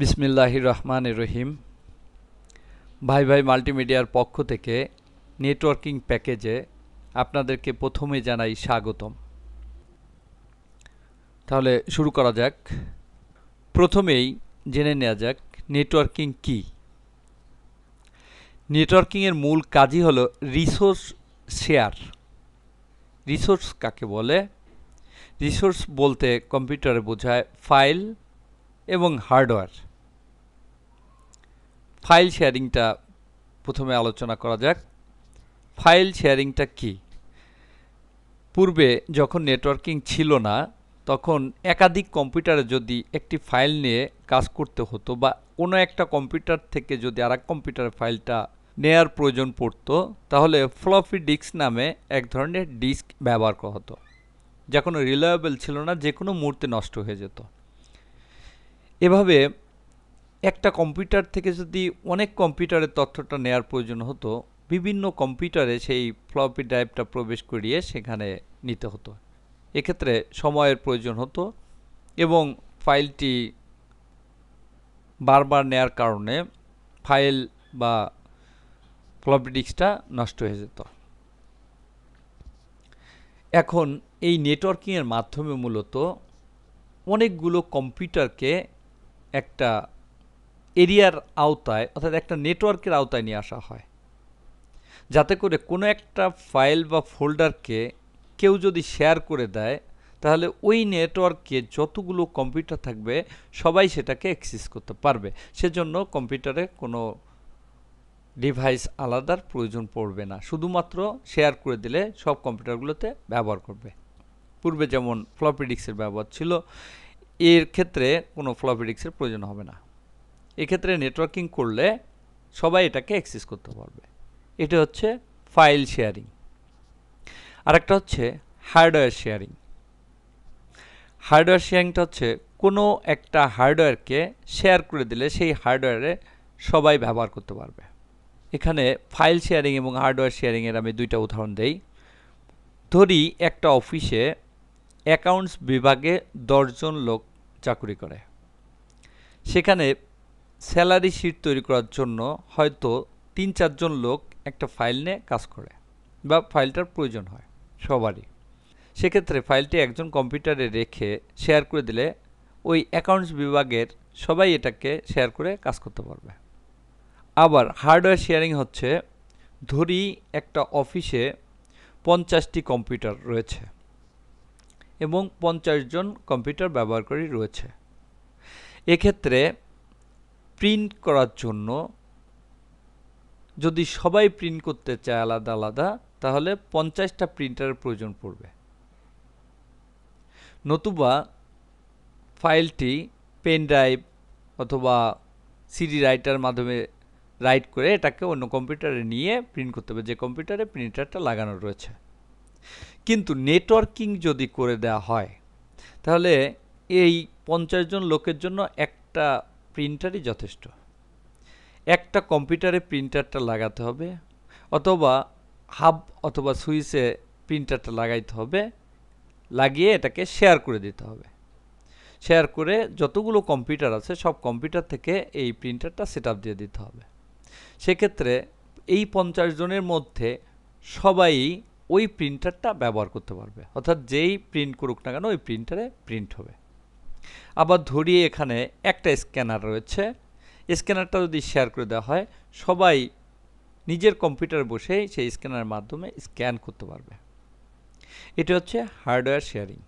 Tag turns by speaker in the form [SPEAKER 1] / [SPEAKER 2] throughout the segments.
[SPEAKER 1] বিসমিল্লাহ রহমান রহিম ভাই ভাই মাল্টিমিডিয়ার পক্ষ থেকে নেটওয়ার্কিং প্যাকেজে আপনাদেরকে প্রথমে জানাই স্বাগতম তাহলে শুরু করা যাক প্রথমেই জেনে নেওয়া যাক নেটওয়ার্কিং কি নেটওয়ার্কিংয়ের মূল কাজই হল রিসোর্স শেয়ার রিসোর্স কাকে বলে রিসোর্স বলতে কম্পিউটারে বোঝায় ফাইল এবং হার্ডওয়্যার ফাইল শেয়ারিংটা প্রথমে আলোচনা করা যাক ফাইল শেয়ারিংটা কি পূর্বে যখন নেটওয়ার্কিং ছিল না তখন একাধিক কম্পিউটারে যদি একটি ফাইল নিয়ে কাজ করতে হতো বা কোনো একটা কম্পিউটার থেকে যদি আর এক কম্পিউটারের ফাইলটা নেয়ার প্রয়োজন পড়তো তাহলে ফ্লফি ডিস্ক নামে এক ধরনের ডিস্ক ব্যবহার করা হতো যা কোনো রিলায়েবল ছিল না যে কোনো মুহূর্তে নষ্ট হয়ে যেত এভাবে একটা কম্পিউটার থেকে যদি অনেক কম্পিউটারের তথ্যটা নেয়ার প্রয়োজন হতো বিভিন্ন কম্পিউটারে সেই ফ্লপি ড্রাইভটা প্রবেশ করিয়ে সেখানে নিতে হতো এক্ষেত্রে সময়ের প্রয়োজন হতো এবং ফাইলটি বারবার নেয়ার কারণে ফাইল বা ফ্লপি ডিস্কটা নষ্ট হয়ে যেত এখন এই নেটওয়ার্কিংয়ের মাধ্যমে মূলত অনেকগুলো কম্পিউটারকে একটা এরিয়ার আওতায় অর্থাৎ একটা নেটওয়ার্কের আওতায় নিয়ে আসা হয় যাতে করে কোনো একটা ফাইল বা ফোল্ডারকে কেউ যদি শেয়ার করে দেয় তাহলে ওই নেটওয়ার্কে যতগুলো কম্পিউটার থাকবে সবাই সেটাকে অ্যাক্সেস করতে পারবে সেজন্য কম্পিউটারে কোনো ডিভাইস আলাদার প্রয়োজন পড়বে না শুধুমাত্র শেয়ার করে দিলে সব কম্পিউটারগুলোতে ব্যবহার করবে পূর্বে যেমন ফ্লপিডিক্সের ব্যবহার ছিল এর ক্ষেত্রে কোনো ফ্লপি প্রয়োজন হবে না এক্ষেত্রে নেটওয়ার্কিং করলে সবাই এটাকে অ্যাক্সেস করতে পারবে এটা হচ্ছে ফাইল শেয়ারিং আর একটা হচ্ছে হার্ডওয়্যার শেয়ারিং হার্ডওয়্যার শেয়ারিংটা হচ্ছে কোনো একটা হার্ডওয়্যারকে শেয়ার করে দিলে সেই হার্ডওয়্যারে সবাই ব্যবহার করতে পারবে এখানে ফাইল শেয়ারিং এবং হার্ডওয়্যার শেয়ারিংয়ের আমি দুইটা উদাহরণ দেই ধরি একটা অফিসে অ্যাকাউন্টস বিভাগে দশজন লোক চাকরি করে সেখানে স্যালারি শিট তৈরি করার জন্য হয়তো তিন চারজন লোক একটা ফাইল নিয়ে কাজ করে বা ফাইলটার প্রয়োজন হয় সবারই সেক্ষেত্রে ফাইলটি একজন কম্পিউটারে রেখে শেয়ার করে দিলে ওই অ্যাকাউন্টস বিভাগের সবাই এটাকে শেয়ার করে কাজ করতে পারবে আবার হার্ডওয়্যার শেয়ারিং হচ্ছে ধরি একটা অফিসে পঞ্চাশটি কম্পিউটার রয়েছে এবং পঞ্চাশ জন কম্পিউটার ব্যবহারকারী রয়েছে এক্ষেত্রে প্রিন্ট করার জন্য যদি সবাই প্রিন্ট করতে চায় আলাদা আলাদা তাহলে পঞ্চাশটা প্রিন্টারের প্রয়োজন পড়বে নতুবা ফাইলটি পেন ড্রাইভ অথবা সিডি রাইটার মাধ্যমে রাইট করে এটাকে অন্য কম্পিউটারে নিয়ে প্রিন্ট করতে হবে যে কম্পিউটারে প্রিন্টারটা লাগানো রয়েছে কিন্তু নেটওয়ার্কিং যদি করে দেওয়া হয় তাহলে এই পঞ্চাশ জন লোকের জন্য একটা প্রিন্টারই যথেষ্ট একটা কম্পিউটারে প্রিন্টারটা লাগাতে হবে অথবা হাব অথবা সুইচে প্রিন্টারটা লাগাইতে হবে লাগিয়ে এটাকে শেয়ার করে দিতে হবে শেয়ার করে যতগুলো কম্পিউটার আছে সব কম্পিউটার থেকে এই প্রিন্টারটা সেট আপ দিয়ে দিতে হবে সেক্ষেত্রে এই পঞ্চাশ জনের মধ্যে সবাই ওই প্রিন্টারটা ব্যবহার করতে পারবে অর্থাৎ যেই প্রিন্ট করুক না কেন ওই প্রিন্টারে প্রিন্ট হবে আবার ধরিয়ে এখানে একটা স্ক্যানার রয়েছে স্ক্যানারটা যদি শেয়ার করে দেওয়া হয় সবাই নিজের কম্পিউটার বসে সেই স্ক্যানারের মাধ্যমে স্ক্যান করতে পারবে এটা হচ্ছে হার্ডওয়্যার শেয়ারিং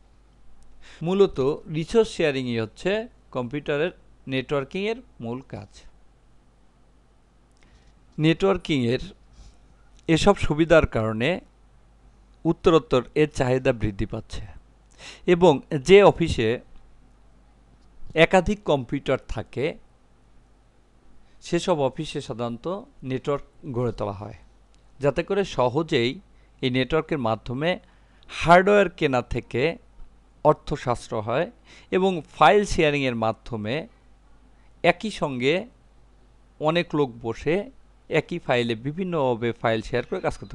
[SPEAKER 1] মূলত রিসোর্স শেয়ারিংই হচ্ছে কম্পিউটারের নেটওয়ার্কিংয়ের মূল কাজ নেটওয়ার্কিংয়ের এসব সুবিধার কারণে উত্তরোত্তর এর চাহিদা বৃদ্ধি পাচ্ছে এবং যে অফিসে একাধিক কম্পিউটার থাকে সেসব অফিসে সাধারণত নেটওয়ার্ক গড়ে তোলা হয় যাতে করে সহজেই এই নেটওয়ার্কের মাধ্যমে হার্ডওয়্যার কেনা থেকে অর্থশাস্ত্র হয় এবং ফাইল শেয়ারিংয়ের মাধ্যমে একই সঙ্গে অনেক লোক বসে একই ফাইলে বিভিন্নভাবে ফাইল শেয়ার করে কাজ করতে